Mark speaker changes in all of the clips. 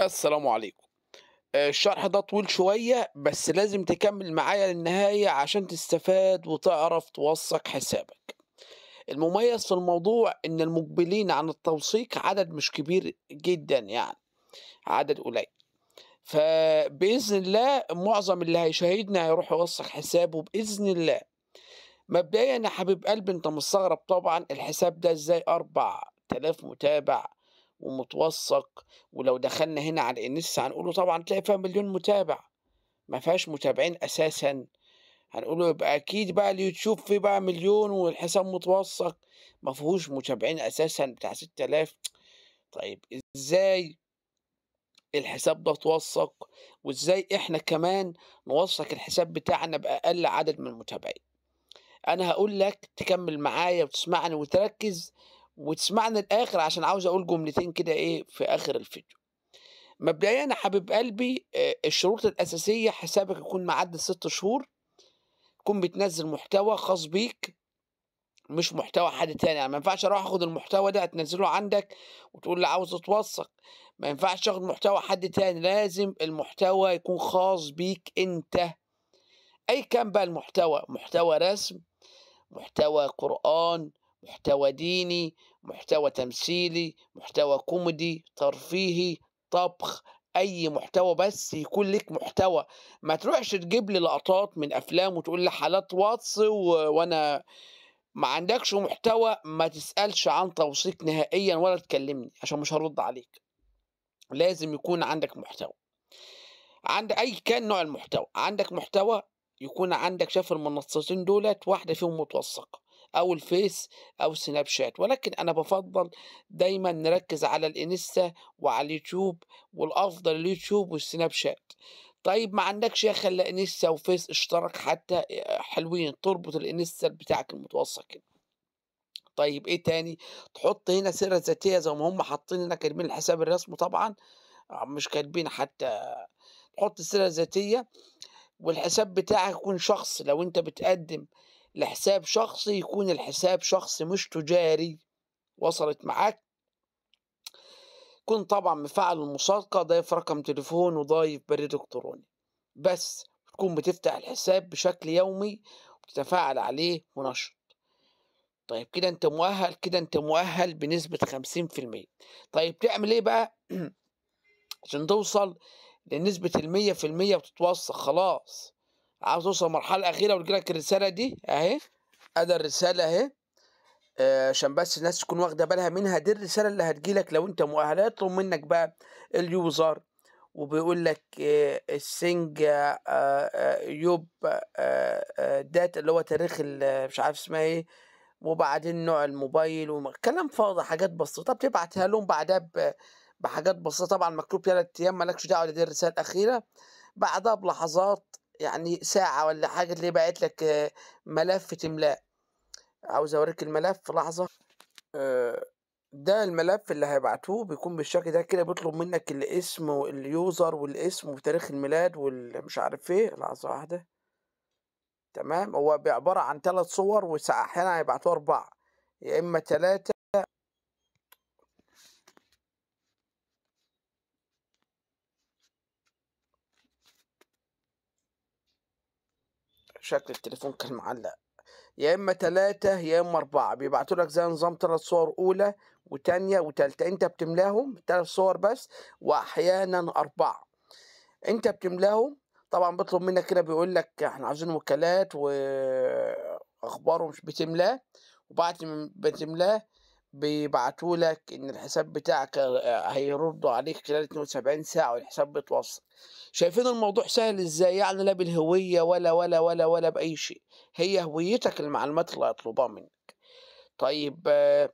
Speaker 1: السلام عليكم آه، الشرح ده طويل شوية بس لازم تكمل معايا للنهاية عشان تستفاد وتعرف توثق حسابك المميز في الموضوع ان المقبلين عن التوثيق عدد مش كبير جدا يعني عدد قليل فبإذن الله معظم اللي هيشاهدنا هيروح يوثق حسابه بإذن الله مبدئيا يا حبيب قلبي انت مستغرب طبعا الحساب ده ازاي اربع تلاف متابع ومتوثق ولو دخلنا هنا على الانستا هنقوله طبعا تلاقي فيها مليون متابع ما فيهاش متابعين اساسا هنقوله يبقى اكيد بقى اليوتيوب فيه بقى مليون والحساب متوثق ما فيهوش متابعين اساسا بتاع 6000 طيب ازاي الحساب ده اتوثق وازاي احنا كمان نوثق الحساب بتاعنا باقل عدد من المتابعين انا هقول لك تكمل معايا وتسمعني وتركز وتسمعني الاخر عشان عاوز اقول جملتين كده ايه في اخر الفيديو مبدئيا يا حبيب قلبي آه، الشروط الاساسيه حسابك يكون معدي ست شهور تكون بتنزل محتوى خاص بيك مش محتوى حد تاني يعني ما ينفعش اروح اخد المحتوى ده تنزله عندك وتقول لي عاوز اتوثق ما ينفعش اخد محتوى حد تاني لازم المحتوى يكون خاص بيك انت اي كان بقى المحتوى محتوى رسم محتوى قران محتوى ديني محتوى تمثيلي محتوى كوميدي ترفيهي طبخ اي محتوى بس يكون لك محتوى ما تروحش تجيب لي لقطات من افلام وتقول لي حالات واتس و... وانا ما عندكش محتوى ما تسالش عن توثيق نهائيا ولا تكلمني عشان مش هرد عليك لازم يكون عندك محتوى عند اي كان نوع المحتوى عندك محتوى يكون عندك شاف المنصتين دولت واحده فيهم متوثقه او الفيس او سناب شات ولكن انا بفضل دايما نركز على الانستا وعلى اليوتيوب والافضل اليوتيوب والسناب شات طيب ما عندكش يا خلى انستا وفيس اشترك حتى آه، حلوين تربط الانستا بتاعك المتوسط كده طيب ايه تاني تحط هنا سيره ذاتيه زي ما هم حاطين هنا كاتبين الحساب الرسمي طبعا آه، مش كاتبين حتى تحط السيره الذاتيه والحساب بتاعك يكون شخص لو انت بتقدم لحساب شخصي يكون الحساب شخصي مش تجاري وصلت معاك كن طبعا مفعل المصادقة ضايف رقم تليفون وضايف بريد إلكتروني بس تكون بتفتح الحساب بشكل يومي وبتتفاعل عليه ونشر طيب كده انت مؤهل كده انت مؤهل بنسبة خمسين في المية طيب تعمل ايه بقى عشان توصل لنسبة المية في المية وتتوثق خلاص عاوز اوصل للمرحله الاخيره وارجع لك الرساله دي اهي ادي الرساله اهي آه، عشان بس الناس تكون واخده بالها منها دي الرساله اللي هتجيلك لو انت مؤهل يطلب منك بقى اليوزر وبيقول لك آه، السنج آه، يوب دات اللي هو تاريخ مش عارف اسمها ايه وبعدين نوع الموبايل وكلام فاضي حاجات بسيطه بتبعتها لهم بعدها بحاجات بسيطه طبعا مكتوب ثلاث ايام مالكش دعوه دي الرساله الاخيره بعدها بلحظات يعني ساعة ولا حاجة اللي باعت لك ملف تملاء عاوز اوريك الملف لحظة ده الملف اللي هيبعتوه بيكون بالشكل ده كده بيطلب منك الاسم واليوزر والاسم وتاريخ الميلاد والمش عارف ايه لحظة واحدة تمام هو عبارة عن ثلاث صور أحيانا هيبعتوه اربعة يا اما ثلاثة شكل التليفون كان معلق يا اما تلاتة يا اما اربعة بيبعتوا لك زي نظام تلات صور اولى وتانية وتالتة انت بتملاهم تلات صور بس واحيانا اربعة انت بتملاهم طبعا بيطلب منك كده بيقول لك احنا عايزين وكالات واخبار آه، ومش بتملاه وبعد ما بتملاه بيبعتوا لك ان الحساب بتاعك آه، هيردوا عليك خلال 72 ساعه والحساب بيتوصل شايفين الموضوع سهل ازاي يعني لا بالهويه ولا ولا ولا ولا باي شيء هي هويتك المعلومات اللي هيطلبها منك طيب آه،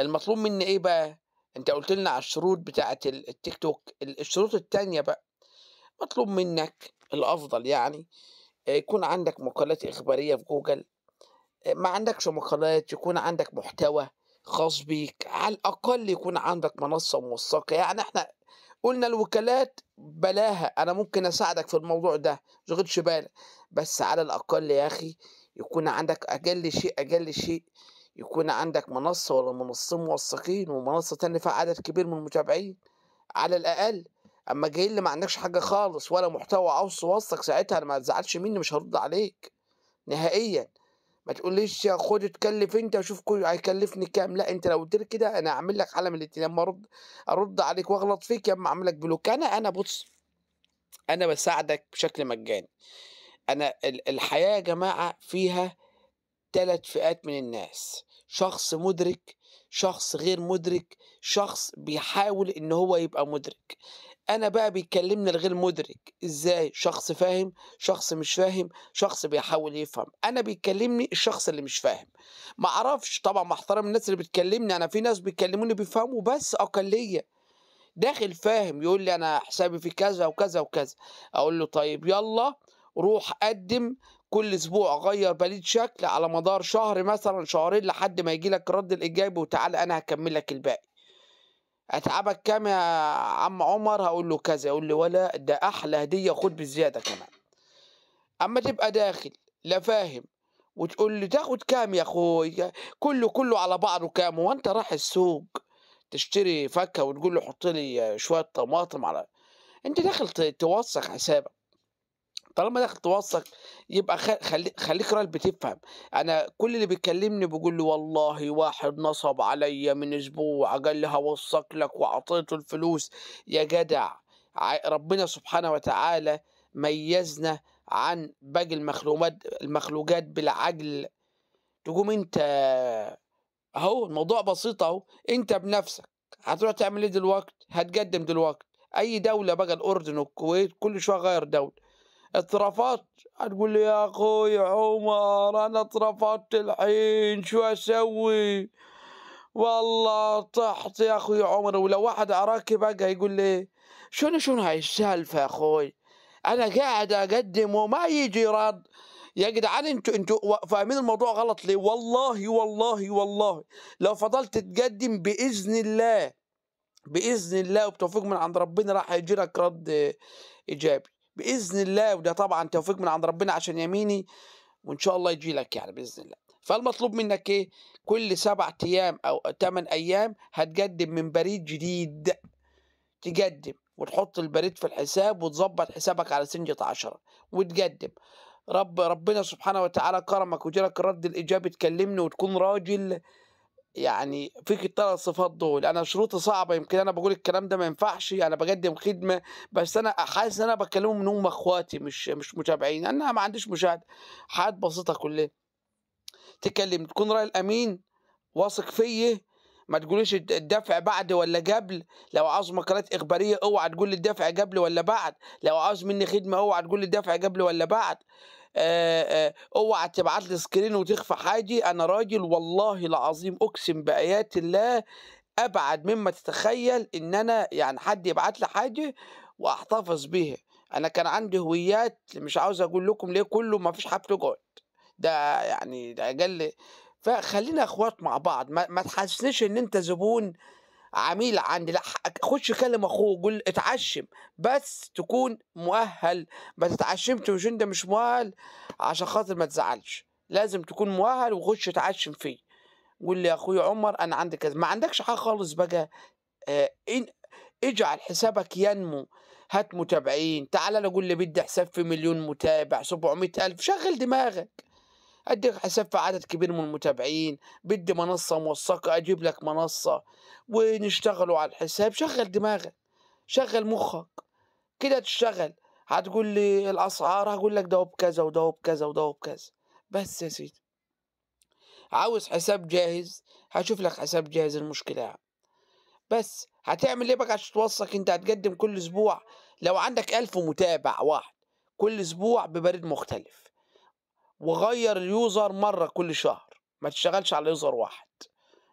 Speaker 1: المطلوب مني ايه بقى انت قلت لنا على الشروط بتاعه التيك توك الشروط التانية بقى مطلوب منك الافضل يعني آه، يكون عندك مقالات اخباريه في جوجل آه، ما عندكش مقالات يكون عندك محتوى خاص بيك على الأقل يكون عندك منصة موثقة يعني احنا قلنا الوكالات بلاها أنا ممكن أساعدك في الموضوع ده مشغلش بالك بس على الأقل يا أخي يكون عندك أقل شيء أقل شيء يكون عندك منصة ولا منصتين موثقين ومنصة تانية فيها عدد كبير من المتابعين على الأقل أما جاي اللي ما عندكش حاجة خالص ولا محتوى عاوز توثق ساعتها أنا ما تزعلش مني مش هرد عليك نهائيا ما تقوليش خد اتكلف انت وشوف هيكلفني كام لا انت لو قلت لي كده انا هعمل لك حاله من الاتنين اما ارد ارد عليك واغلط فيك يا اما اعمل لك بلوك انا انا بص انا بساعدك بشكل مجاني انا الحياه يا جماعه فيها ثلاث فئات من الناس شخص مدرك شخص غير مدرك شخص بيحاول ان هو يبقى مدرك انا بقى بيكلمني الغير مدرك ازاي شخص فاهم شخص مش فاهم شخص بيحاول يفهم انا بيكلمني الشخص اللي مش فاهم ما اعرفش طبعا محترم الناس اللي بتكلمني انا في ناس بيكلموني بيفهموا بس اقليه داخل فاهم يقول لي انا حسابي في كذا وكذا وكذا اقول له طيب يلا روح قدم كل اسبوع غير بليد شكل على مدار شهر مثلا شهرين لحد ما يجي لك رد الايجابي وتعالى انا هكمل لك الباقي اتعبك كام يا عم عمر هقول له كذا يقول لي ولا ده احلى هديه خد بالزياده كمان اما تبقى داخل لا فاهم وتقول لي تاخد كام يا اخويا كله كله على بعضه كام وانت رايح السوق تشتري فاكهه وتقول له حط لي شويه طماطم على انت داخل توسخ حسابك طالما داخل توثق يبقى خلي خليك راجل بتفهم انا كل اللي بيكلمني بيقول لي والله واحد نصب عليا من اسبوع قال لي هوثق لك واعطيته الفلوس يا جدع ربنا سبحانه وتعالى ميزنا عن باقي المخلوقات المخلوقات بالعجل تقوم انت اهو الموضوع بسيط اهو انت بنفسك هتروح تعمل ايه دلوقتي هتقدم دلوقتي اي دوله بقى الاردن والكويت كل شويه غير دوله اطرفت هتقول لي يا اخوي عمر انا اترفضت الحين شو اسوي والله طحت يا اخوي عمر ولو واحد عراقي بقى يقول لي شنو شنو هاي السالفه يا اخوي انا قاعد اقدم وما يجي رد يا جدعان انتوا انتوا فاهمين الموضوع غلط ليه والله والله والله لو فضلت تقدم باذن الله باذن الله وبتوفيق من عند ربنا راح يجي لك رد ايجابي باذن الله وده طبعا توفيق من عند ربنا عشان يميني وان شاء الله يجي لك يعني باذن الله فالمطلوب منك ايه كل سبع ايام او ثمان ايام هتقدم من بريد جديد تقدم وتحط البريد في الحساب وتظبط حسابك على سنجة عشرة وتقدم رب ربنا سبحانه وتعالى كرمك وجالك الرد الإيجابي تكلمني وتكون راجل يعني فيك الثلاث صفات دول انا شروطي صعبه يمكن انا بقول الكلام ده ما ينفعش انا بقدم خدمه بس انا حاسس ان انا بكلمهم ان هم اخواتي مش مش متابعين انا ما عنديش مشاهده حاجات بسيطه كلها تكلم تكون راي الامين واثق فيا ما تقوليش الدفع بعد ولا قبل لو عاوز مقالات اخباريه اوعى تقول لي الدفع قبل ولا بعد لو عاوز مني خدمه اوعى تقول لي الدفع قبل ولا بعد اوعى تبعت لي سكرين وتخفى حاجه انا راجل والله العظيم اقسم بايات الله ابعد مما تتخيل ان انا يعني حد يبعت لي حاجه واحتفظ بيها انا كان عندي هويات مش عاوز اقول لكم ليه كله ما فيش حبل جهد ده يعني ده اجل فخلينا اخوات مع بعض ما, ما تحسسنيش ان انت زبون عميل عندي لا خش كلم اخوه قول اتعشم بس تكون مؤهل ما تتعشمش مش انت مش مؤهل عشان خاطر ما تزعلش لازم تكون مؤهل وخش اتعشم فيه قول لي يا اخويا عمر انا عندي كذا ما عندكش حاجه خالص بقى آه إن اجعل حسابك ينمو هات متابعين تعال انا اقول لي بدي حساب في مليون متابع 700 الف شغل دماغك اديك حسب عدد كبير من المتابعين بدي منصه موثقه اجيب لك منصه ونشتغلوا على الحساب شغل دماغك شغل مخك كده تشتغل هتقول لي الاسعار هقول لك ده بكذا وده بكذا وده بكذا بس يا سيدي عاوز حساب جاهز هشوف لك حساب جاهز المشكله بس هتعمل ايه بقى عشان توثق انت هتقدم كل اسبوع لو عندك ألف متابع واحد كل اسبوع ببريد مختلف وغير اليوزر مره كل شهر ما تشتغلش على يوزر واحد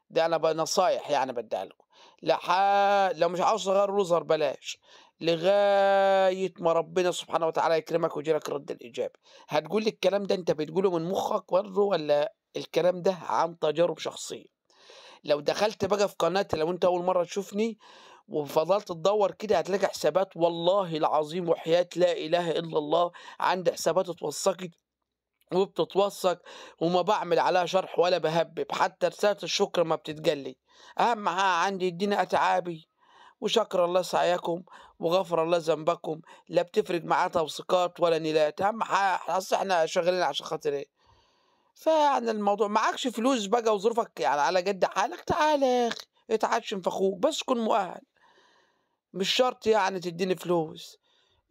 Speaker 1: ده انا نصايح يعني بديها لكم لحا... لو مش عاوز تغير اليوزر بلاش لغايه ما ربنا سبحانه وتعالى يكرمك ويجيلك رد الايجابي هتقول لي الكلام ده انت بتقوله من مخك برضه ولا الكلام ده عن تجارب شخصيه لو دخلت بقى في قناتي لو انت اول مره تشوفني وفضلت تدور كده هتلاقي حسابات والله العظيم وحياة لا إله إلا الله عند حسابات اتوثقت وبتتوثق وما بعمل عليها شرح ولا بهبب حتى رسالة الشكر ما بتتجلي أهم حاجة عندي اديني أتعابي وشكر الله سعيكم وغفر الله ذنبكم لا بتفرق معاه توثيقات ولا نيلات أهم حاجة أصل إحنا شغالين عشان خاطر إيه فيعني الموضوع معكش فلوس بقى وظروفك يعني على قد حالك تعالى يا أخي اتعشم في أخوك بس كن مؤهل مش شرط يعني تديني فلوس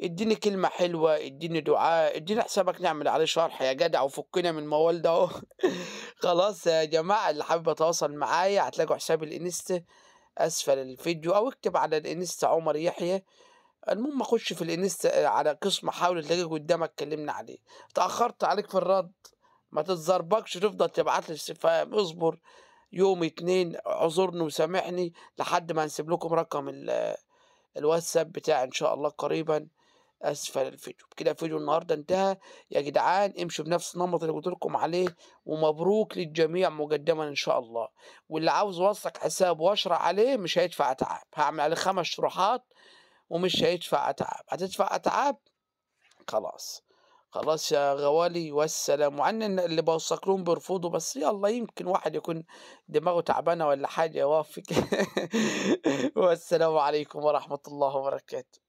Speaker 1: اديني كلمة حلوة اديني دعاء اديني حسابك نعمل عليه شرح يا جدع وفكنا من الموال ده اهو خلاص يا جماعة اللي حابب يتواصل معايا هتلاقوا حساب الانستا اسفل الفيديو او اكتب على الانستا عمر يحيى المهم اخش في الانستا آه، على قسم حاول تلاقي قدامك كلمنا عليه اتاخرت عليك في الرد ما تتزربكش تفضل تبعتلي استفهام اصبر يوم اتنين اعذرني وسامحني لحد ما هنسيب لكم رقم آه، الواتساب بتاعي ان شاء الله قريبا اسفل الفيديو كده فيديو النهارده انتهى يا جدعان امشوا بنفس النمط اللي قلت لكم عليه ومبروك للجميع مقدما ان شاء الله واللي عاوز يوثق حساب واشرح عليه مش هيدفع اتعاب هعمل عليه خمس شروحات ومش هيدفع اتعاب هتدفع اتعاب خلاص خلاص يا غوالي والسلام وعن اللي بوثق لهم بيرفضوا بس يلا يمكن واحد يكون دماغه تعبانه ولا حاجه يوافق والسلام عليكم ورحمه الله وبركاته